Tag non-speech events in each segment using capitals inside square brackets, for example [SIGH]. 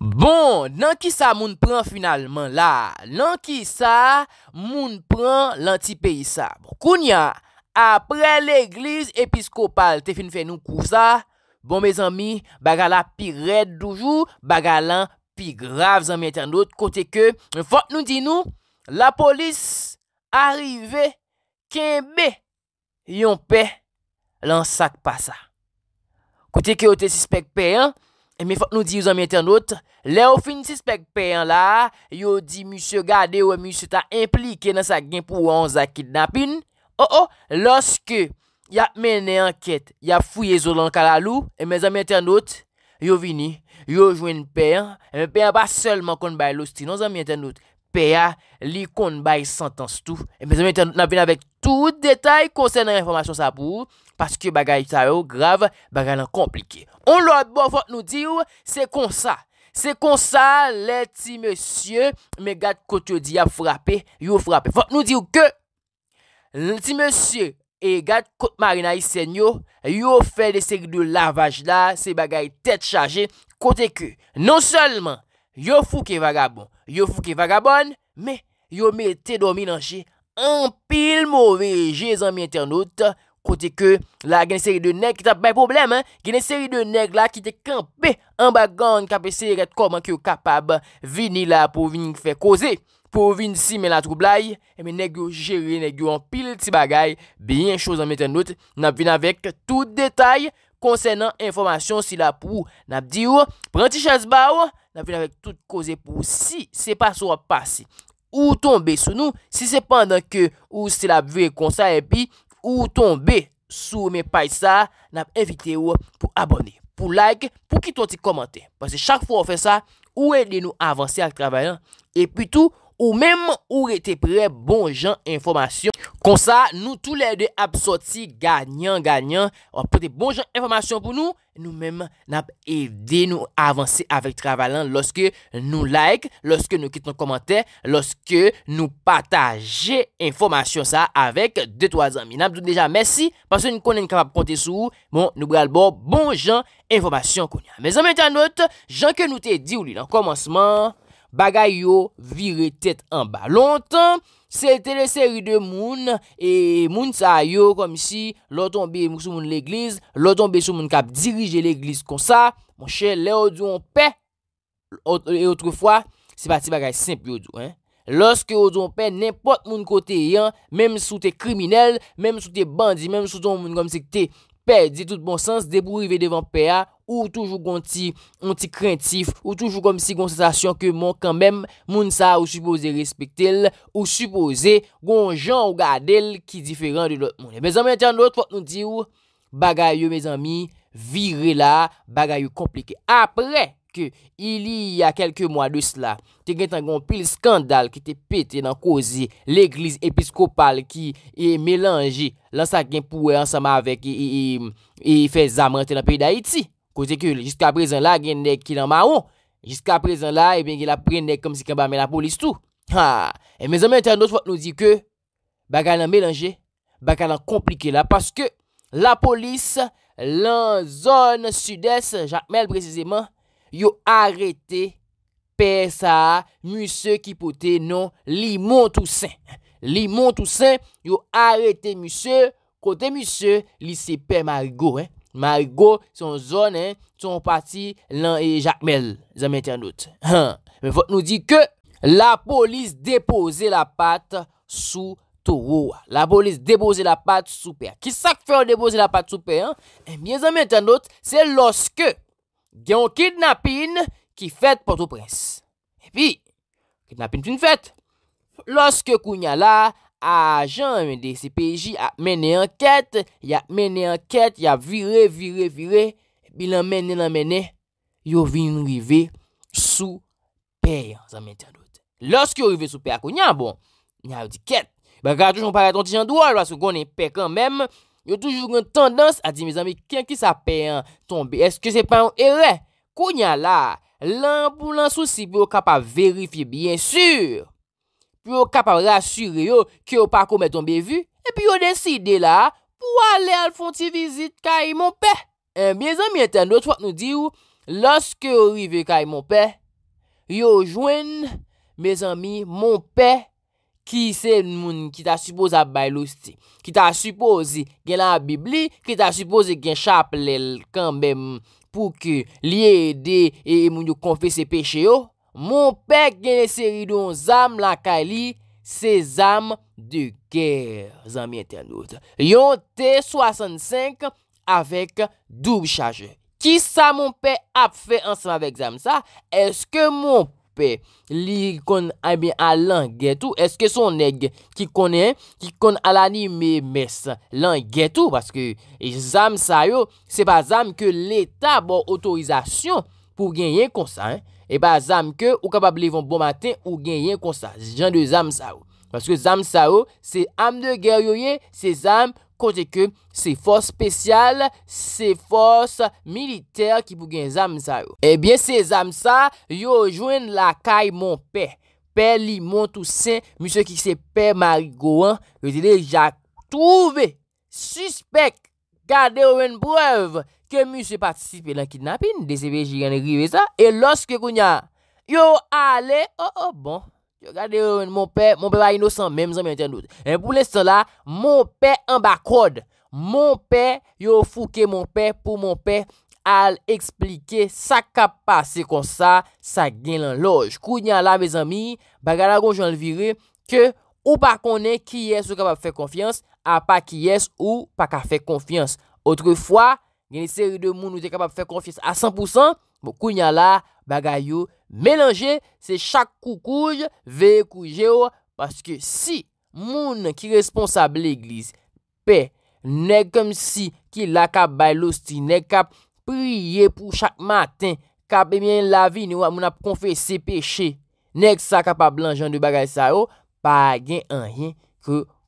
Bon, nan ki sa moun pran finalman la? Nan ki sa moun pran lantipi sabre? Bon, Koun ya, apre l'eglise episkopal te fin fe nou kou sa? Bon, me zami, bagala pi red doujou, bagalan pi grav zami eten dout. Kote ke, fote nou di nou, la polis arive kenbe yon pe lansak pa sa. Kote ke yo te sispek pe yon? Eme eh, fote nou di yon zami internet, lè ou finisi spek peyan la, yon di msye gade ou msye ta implike nan sa gen pou anza kidnapin. Oh oh, loske ya mene anket, ya fuyye zon lankal alou, eme eh, zami internet, yon vini, yon jwen peyan, eme eh, peyan ba selman kon baylosti nan zami internet. Pe ya, li kon ba yi santans tou. E mèzè mèten nan vè nan vèk tout detay konsè nan informasyon sa pou. Paske bagay yi taro grav, bagay nan komplike. On lò adbo fòk nou diyo, se kon sa. Se kon sa, lè ti mèsyè, mè gade kote yo diya frapè, yo frapè. Fòk nou diyo ke, lè ti mèsyè, e gade kote marina yi sènyo, yo fè de seri de lavaj la, se bagay tet chaje, kote ke. Non sèlman. Yo fou ke vagabon, yo fou ke vagabon, me yo me te domi nan che an pil mouve. Je zan mi enten not, kote ke la geni seri de neg ki tap bay problem, geni seri de neg la ki te kampe. An bagan kapese ret koman ki yo kapab vini la pou vini fè koze. Pou vini si men la troublai, men neg yo jere, neg yo an pil ti bagay. Bien chou zan mi enten not, nap vini avek tout detay konsenant informasyon si la pou nap diyo. Pren ti chans ba wou. N ap vi la vek tout koze pou si se pa sou ap pasi. Ou tombe sou nou, si se pandan ke ou se la vek konsa epi, ou tombe sou me pay sa, n ap evite ou pou abone. Pou like, pou ki ton ti komante. Basi chak fwo ou fe sa, ou e li nou avanse al travayan. E pi tou... Ou menm ou rete pre bon jan informasyon. Kon sa nou tou lè de ap soti ganyan ganyan. Ou ap prete bon jan informasyon pou nou. Nou menm nap ede nou avanse avèk travalan. Lòske nou like, lòske nou kit nou komante, lòske nou pataje informasyon sa avèk 2-3 zanmi. Nap doun dejan mèsi. Pansè nou konè nou kapap kontè sou. Bon nou bral bon, bon jan informasyon konè. Mèzè mète anot, jan ke nou te di ou li nan komansman. Bagay yo, vire tet an ba. Lontan, se te le seri de moun, e moun sa yo, kom si, loton be mouk sou moun l'eglize, loton be sou moun kap dirije l'eglize kon sa, moun chè, le odyon pe, et autrefwa, se pati bagay, se sempi odyon. Lorske odyon pe, nèmpote moun kote yon, mèm sou te kriminel, mèm sou te bandi, mèm sou ton moun kom se te pe, di tout bon sens, debou rive devan pe ya, Ou toujou gwen ti krentif, ou toujou gwen si gwen sensasyon ke moun kanmem moun sa ou supose respekte el, ou supose gwen jan ou gade el ki diferan de lot moun. Bez anmen, tiyan lout fote nou di ou, bagay yo bez anmi, vire la, bagay yo komplike. Apre ke ili ya kelke mwa de sla, te gen tan gwen pil skandal ki te pete nan kozi l'ekliz episkopal ki e melange lan sa gen pouwe ansama avek e, e, e, e fe zamante nan peyi da iti. Kote ke, jiska prezen la gen dek ki nan maron Jiska prezen la, e ben gen la prenen dek Kom si ke ba men la polis tou Ha, e me zanmen ten dos fote nou di ke Bakal nan melange Bakal nan komplike la, paske La polis, lan zon Sud-est, jatmel prezese man Yo arete P.S.A. M.Kipote nan Limon Toussaint Limon Toussaint Yo arete M.Kote M.Kipote nan M.Kipote Marigo, son zonen, son pati lan e jakmel. Zanmètyan dote. Men fote nou di ke la polis depose la pat sou tou wouwa. La polis depose la pat sou pe. Ki sak fè an depose la pat sou pe? Men eh zanmètyan dote, se loske diyon kidnapin ki fèt porto prens. E pi, kidnapin fin fèt. Loske kounya la... A jan men de se peji a menen an ket, ya menen an ket, ya vire, vire, vire, bi la menen, la menen, yo vin rive sou peyan, zan men ten dote. Lors ki yo rive sou peyan, kou nyan bon, nyan yo di ket, ba gara toujoun pare ton ti jan dwa, lwa sou konen pe kan men, yo toujoun ren tendans a di, mizan mi, ken ki sa peyan tombe, eske se pan ou ere, kou nyan la, lan pou lan sou sibe ou kap a verifi, bien sur. pou yo kap ap rassure yo ki yo pa kome tombe vu, epi yo deside la pou ale al fonti vizit kayi mon pe. En, bezan mi enten, do trot nou di yo, loske yo rive kayi mon pe, yo jwen, bezan mi, mon pe, ki se moun ki ta suppose ap baylou sti, ki ta suppose gen la Bibli, ki ta suppose gen chap lel kambem pou ki liye ede e moun yo konfese peche yo, Mon pè genye seri don zame lakay li, se zame de kèr, zame internout. Yon T65 avèk doub chage. Ki sa mon pè ap fè ansan avèk zame sa? Eske mon pè li kon anbe eh alan gètou? Eske son neg ki konen, ki kon alani me mes lan gètou? Paske zame sa yo, se pa zame ke l'Etat bo autorizasyon pou genye konsa, hein? E ba zam ke ou kapab li yon bon maten ou gen yon konsa. Gen de zam sa ou. Paske zam sa ou, se am de ger yoye, se zam kote ke se fos spesyal, se fos militer ki pou gen zam sa ou. Ebyen eh se zam sa, yo jwen lakay mon pe. Pe li montou sen, monsen ki se pe marigouan. Yo te de jak touve, suspek, gade ou en brev. ke mi se patisipe lan kidnapin, desebe jigan e rive sa, e loske kounya, yo ale, oh oh bon, yo gade euh, yo moun pe, moun pe ba inosan, menm zan men ten dout, en pou lestan la, moun pe an bak kod, moun pe, yo fouke moun pe, pou moun pe, al explike, sa ka pase kon sa, sa gen lan loj, kounya la, bezan mi, ba gada kon jen l viri, ke, ou pa konen, ki yes ou ka pa fe konfians, a pa ki yes, ou pa ka fe konfians, otre fwa, geni seri de moun nou de kapap fè konfis a 100%, mou kounya la bagay yo mèlanje, se chak koukouj, ve kouj yo, paske si moun ki responsable l'eglis, pe, nek kom si ki la kap baylosti, nek kap priye pou chak maten, kap emyen la vi ni wap moun ap konfese peche, nek sa kapap lanjan de bagay sa yo, pa gen anjen,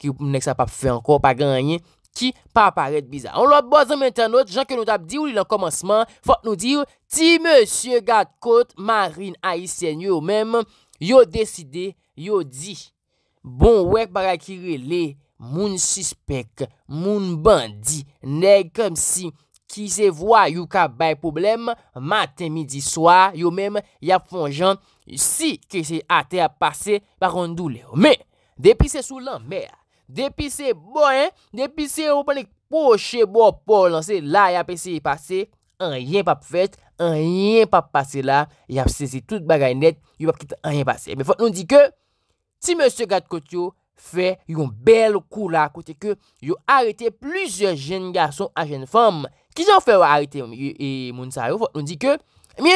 ki nek sa pap fè anko, pa gen anjen, Ki pa paret bizar. On lo ap boazan menten not, jan ke nou tap di ou li lan komansman, fok nou dir, ti monsie Gatcote, Marine Aysen, yo mèm, yo deside, yo di, bon wek baga kirele, moun suspek, moun bandi, neg kom si, ki se vwa, yo ka bay problem, maten midi swa, yo mèm, yap fonjant, si ke se ate ap pase, pa kondou leo. Me, depise sou lan mèr, Depi se bo, depi se yon panik poche bo, po lanse, la yon apese yon pase, an yon pape fete, an yon pape pase la, yon apese yon tout bagay net, yon apese an yon pase. Me fote nou di ke, si mese gade kote yo, fe yon bel kou la, kote ke, yo arete plize jen gason a jen fom, ki jan fe yo arete yon e, e, moun sa yo, fote nou di ke, mi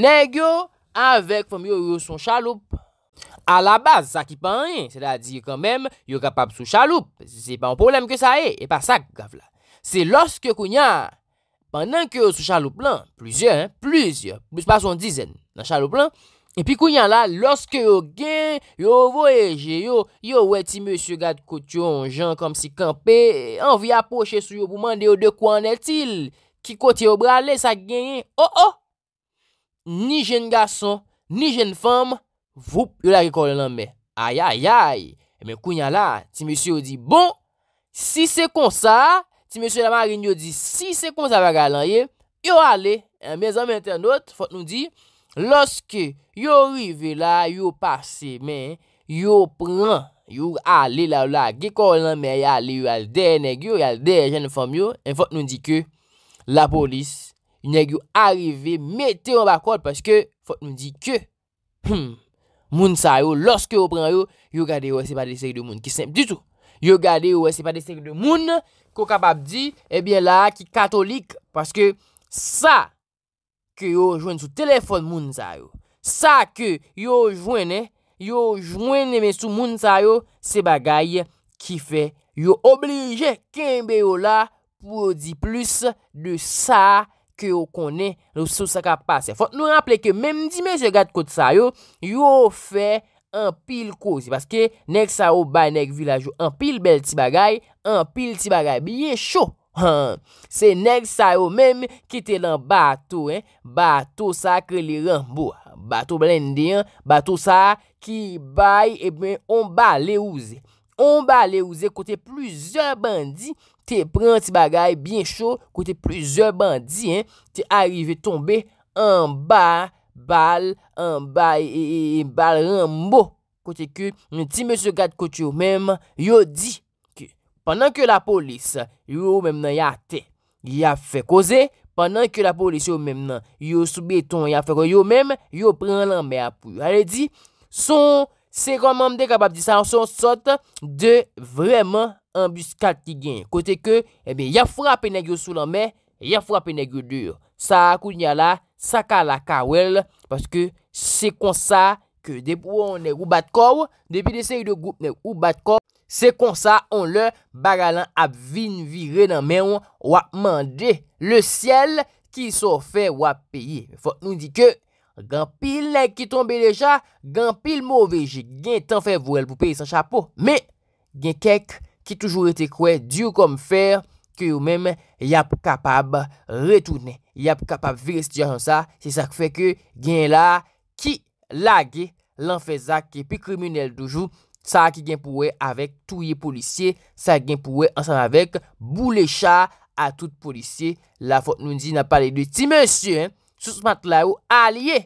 neg yo avek fom yo yon son chaloup, A la base, sa ki pa anyen. Se la diye kanmem, yo kapap sou chaloup. Se pa an problem ke sa e, e pa sa gav la. Se loske kounya, pandan ke yo sou chaloup lan, pluzyon, pluzyon, plus pa son dizen nan chaloup lan, e pi kounya la, loske yo gen, yo vo e je, yo weti monsiou gade kout yo an jan kom si kampe, an vi aposhe sou yo pou mande yo de kwa an el til, ki kout yo brale sa genyen, oh oh, ni jen gason, ni jen famm, Voup, yon la ge kolon nan me. Ayayay, men e kounya la, ti misyo yon di, Bon, si se kon sa, ti misyo yon la marini yon di, Si se kon sa baga lan ye, yon ale. En bezan men ten not, fote nou di, Lorske yon rive la, yon pase men, Yon pren, yon ale la, yon la ge kolon nan me, Yon ale yon al der negyo, yon al der jen fom yo, En fote nou di ke, la polis, Yon negyo arive, mette yon bakol, Paske fote nou di ke, Poum, [CLEARS THROAT] Moun sa yo, loske yo pran yo, yo gade yo ese pa deseye de moun ki semp di tou. Yo gade yo ese pa deseye de moun, ko kapab di, ebyen eh la ki katolik, paske sa ke yo jwene sou telefon moun sa yo, sa ke yo jwene, eh, yo jwene me sou moun sa yo, se bagay ki fe yo oblije kenbe yo la pou di plus de sa yo. Kyo konen nou sou sakap pase. Fote nou rample ke mem di men se gade kote sa yo, yo fè an pil kouzi. Paske neg sa yo bay neg vilaj yo. An pil bel ti bagay, an pil ti bagay. Biye chou. [LAUGHS] Se neg sa yo mem ki te lan bato, eh? bato sa ke li ranbo. Bato blendi, eh? bato sa ki bay, e ben on ba le ouze. On ba le ouze kote pluze bandi te pren ti bagay bin chou, kote pleze bandi, te arive tombe, an ba, bal, an ba, e bal rambo, kote ke, ti mese gade kote yo men, yo di, ki, panan ke la polis, yo men nan yate, ya fe koze, panan ke la polis yo men nan, yo soubeton, ya fe kon yo men, yo pren lanme apu, ale di, son, se kon mam de kapap di san, son sot, de, de, vreman, an buskati gen, eh kote ke, ebe, ya frape negyo sou lan men, ya frape negyo dur, sa akoun ya la, sa ka la ka wel, paske, se kon sa, ke debou an e ou batkou, debi de se yi de goup ne ou batkou, se kon sa, an le, bagalan ap vin vire nan men ou, wap mande, le siel, ki so fe wap peye, fote nou di ke, gan pil leg ki tombe deja, gan pil mou veje, gen tan fe vwel pou peye sa chapo, me, gen kek, Ki toujou rete kwe, diyo kom fèr, ki yo mèm yap kapab retounen. Yap kapab virist yon sa, se sak fè ke gen la ki lage lanfezak ki pi kriminelle toujou. Sa ki gen pouwe avèk touye polisye, sa gen pouwe ansan avèk boulecha atout polisye. La fote nou nji na pale de ti mènsye, sou smat la ou alye.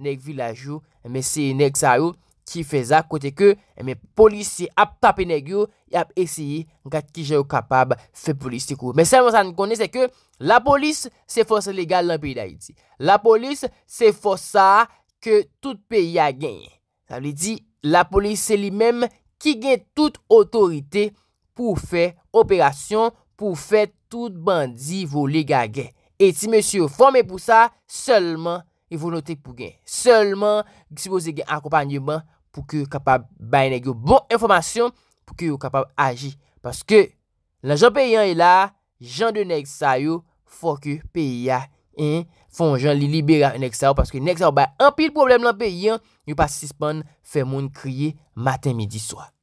Nèk vilajou, mèsi nèk sa ou. Ki feza kote ke, eh mè polis se ap tapen e gyo, ap esye yon kat ki jè ou kapab fe polis te kou. Mè seman sa n kone se ke, la polis se fos legal lan peyi da iti. La polis se fos sa ke tout peyi a genye. Sa vle di, la polis se li mèm ki gen tout otorite pou fe operasyon, pou fe tout bandi vou legal gen. E ti mèsyo fome pou sa, selman yon vou notek pou gen. Selman, si pou se gen akopanyouman, pou ke yo kapab bay neg yo bon informasyon pou ke yo kapab aji. Paske la jan peyan e la, jan de neg sa yo, fok yo peya. Fon jan li libera neg sa yo, paske neg sa yo bay anpil problem lan peyan, yo pasispan fe moun kriye maten midi swak.